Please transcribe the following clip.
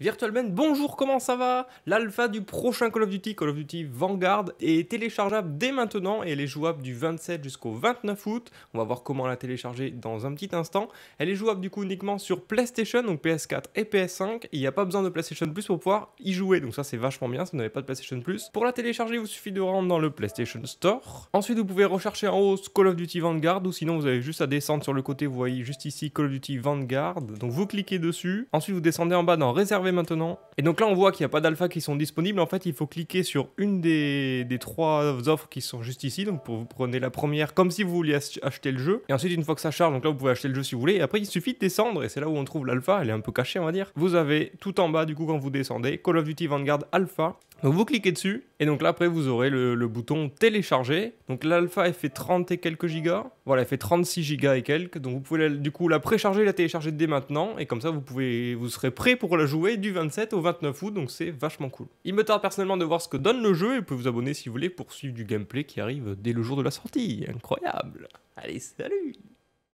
virtuellement bonjour, comment ça va L'alpha du prochain Call of Duty, Call of Duty Vanguard, est téléchargeable dès maintenant et elle est jouable du 27 jusqu'au 29 août. On va voir comment la télécharger dans un petit instant. Elle est jouable du coup uniquement sur PlayStation, donc PS4 et PS5. Il n'y a pas besoin de PlayStation Plus pour pouvoir y jouer, donc ça c'est vachement bien si vous n'avez pas de PlayStation Plus. Pour la télécharger, il vous suffit de rentrer dans le PlayStation Store. Ensuite, vous pouvez rechercher en haut Call of Duty Vanguard ou sinon vous avez juste à descendre sur le côté, vous voyez juste ici Call of Duty Vanguard. Donc vous cliquez dessus. Ensuite, vous descendez en bas dans Réserver maintenant. Et donc là, on voit qu'il n'y a pas d'alpha qui sont disponibles. En fait, il faut cliquer sur une des, trois offres qui sont juste ici. Donc, pour vous prenez la première comme si vous vouliez acheter le jeu. Et ensuite, une fois que ça charge, donc là, vous pouvez acheter le jeu si vous voulez. Et après, il suffit de descendre. Et c'est là où on trouve l'alpha. Elle est un peu cachée, on va dire. Vous avez tout en bas, du coup, quand vous descendez, Call of Duty Vanguard Alpha. Donc, vous cliquez dessus. Et donc là, après, vous aurez le, bouton télécharger. Donc l'alpha, elle fait 30 et quelques gigas. Voilà, elle fait 36 gigas et quelques. Donc vous pouvez du coup la précharger, la télécharger dès maintenant. Et comme ça, vous, pouvez, vous serez prêt pour la jouer du 27 au 29 août. Donc c'est vachement cool. Il me tarde personnellement de voir ce que donne le jeu. Et vous vous abonner si vous voulez pour suivre du gameplay qui arrive dès le jour de la sortie. Incroyable. Allez, salut